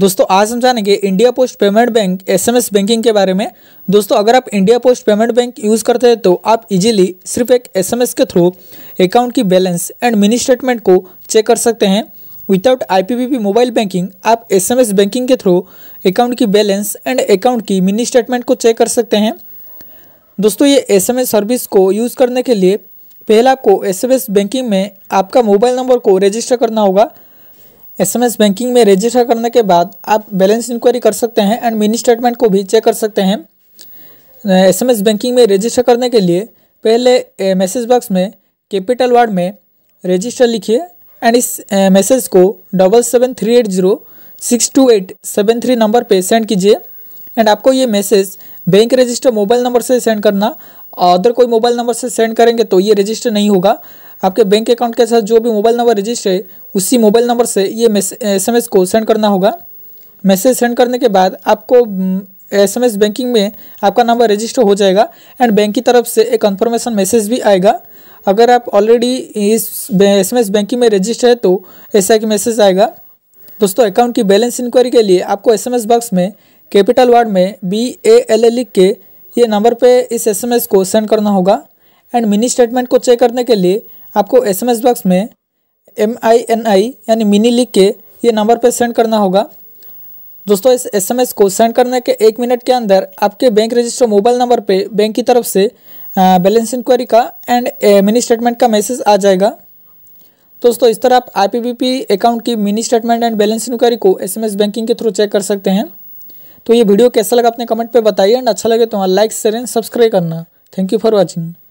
दोस्तों आज हम जानेंगे India post payment bank SMS banking के बारे में दोस्तों अगर आप India post payment bank use करते हैं तो आप इजीली सिर्फ एक एसएमएस के थ्रू अकाउंट की बैलेंस एंड मिनी स्टेटमेंट को चेक कर सकते हैं विदाउट आईपीपीबी मोबाइल बैंकिंग आप एसएमएस बैंकिंग के थ्रू अकाउंट की बैलेंस एंड अकाउंट की मिनी स्टेटमेंट को चेक कर सकते हैं दोस्तों ये एस सर्विस को यूज़ करने के लिए पहले आपको एस बैंकिंग में आपका मोबाइल नंबर को रजिस्टर करना होगा एसएमएस बैंकिंग में रजिस्टर करने के बाद आप बैलेंस इंक्वायरी कर सकते हैं एंड मिनी स्टेटमेंट को भी चेक कर सकते हैं एसएमएस बैंकिंग में रजिस्टर करने के लिए पहले मैसेज बॉक्स में कैपिटल वार्ड में रजिस्टर लिखिए एंड इस मैसेज को double seven three eight zero six two eight seven three number पर सेंड कीजिए एंड आपको ये message bank register mobile number से सेंड करना अदर कोई मोबाइल नंबर से सेंड करेंगे तो ये रजिस्टर नहीं होगा आपके बैंक अकाउंट के साथ जो भी मोबाइल नंबर रजिस्टर है उसी मोबाइल नंबर से ये एस एम को सेंड करना होगा मैसेज सेंड करने के बाद आपको एस एम एस बैंकिंग में आपका नंबर रजिस्टर हो जाएगा एंड बैंक की तरफ से एक कंफर्मेशन मैसेज भी आएगा अगर आप ऑलरेडी इस एस एम एस बैंकिंग में रजिस्टर है तो ऐसा एक मैसेज आएगा दोस्तों अकाउंट की बैलेंस इंक्वायरी के लिए आपको एस एम एस बॉक्स में कैपिटल वार्ड में बी ए एल ए लिख के ये नंबर पे इस एसएमएस को सेंड करना होगा एंड मिनी स्टेटमेंट को चेक करने के लिए आपको एसएमएस बॉक्स में एम आई एन आई यानी मिनी लिख के ये नंबर पर सेंड करना होगा दोस्तों इस एसएमएस को सेंड करने के एक मिनट के अंदर आपके बैंक रजिस्टर मोबाइल नंबर पे बैंक की तरफ से बैलेंस इंक्वायरी का एंड मिनी स्टेटमेंट का मैसेज आ जाएगा दोस्तों इस तरह आप आई अकाउंट की mini statement and balance inquiry को एस बैंकिंग के थ्रू चेक कर सकते हैं तो ये वीडियो कैसा लगा अपने कमेंट पर बताइए एंड अच्छा लगे तो लाइक शेयर एंड सब्सक्राइब करना थैंक यू फॉर वॉचिंग